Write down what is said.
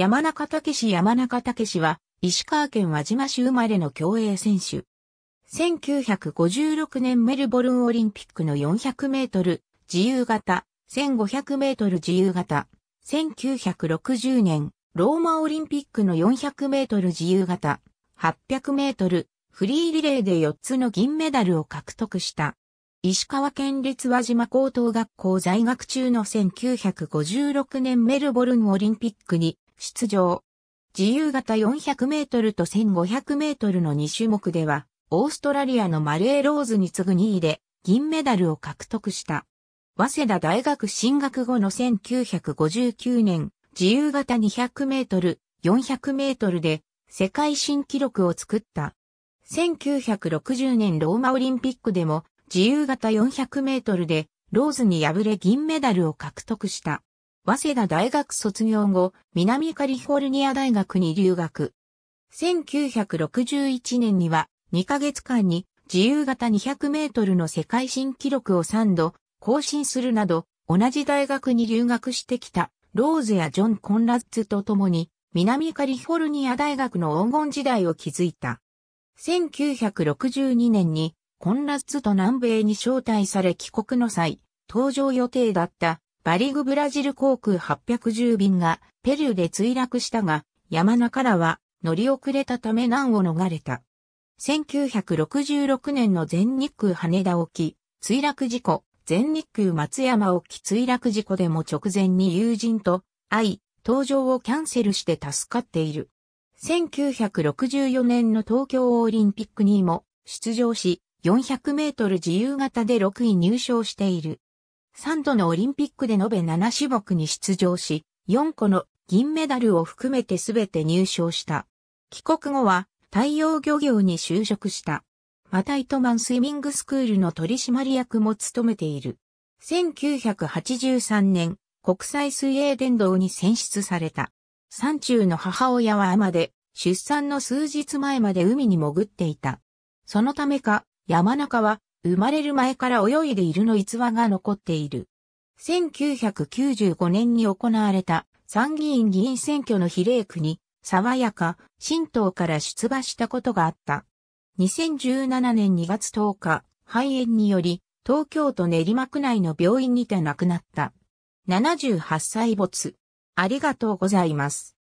山中武山中武は、石川県輪島市生まれの競泳選手。1956年メルボルンオリンピックの400メートル自由形、1500メートル自由形、1960年ローマオリンピックの400メートル自由形、800メートルフリーリレーで4つの銀メダルを獲得した。石川県立輪島高等学校在学中の1956年メルボルンオリンピックに出場。自由形400メートルと1500メートルの2種目では、オーストラリアのマレーローズに次ぐ2位で銀メダルを獲得した。早稲田大学進学後の1959年、自由形200メートル、400メートルで世界新記録を作った。1960年ローマオリンピックでも自由形400メートルでローズに敗れ銀メダルを獲得した。早稲田大学卒業後、南カリフォルニア大学に留学。1961年には2ヶ月間に自由形200メートルの世界新記録を3度更新するなど、同じ大学に留学してきたローズやジョン・コンラッツと共に南カリフォルニア大学の黄金時代を築いた。1962年にコンラッツと南米に招待され帰国の際、登場予定だったバリグブラジル航空810便がペルーで墜落したが、山名からは乗り遅れたため難を逃れた。1966年の全日空羽田沖、墜落事故、全日空松山沖墜落事故でも直前に友人と会い、搭乗をキャンセルして助かっている。1964年の東京オリンピックにも出場し、400メートル自由形で6位入賞している。3度のオリンピックで延べ7種目に出場し、4個の銀メダルを含めて全て入賞した。帰国後は、太陽漁業に就職した。また糸満スイミングスクールの取締役も務めている。1983年、国際水泳殿堂に選出された。山中の母親は海で、出産の数日前まで海に潜っていた。そのためか、山中は生まれる前から泳いでいるの逸話が残っている。1995年に行われた参議院議員選挙の比例区に、爽やか、新党から出馬したことがあった。2017年2月10日、肺炎により、東京都練馬区内の病院にて亡くなった。78歳没。ありがとうございます。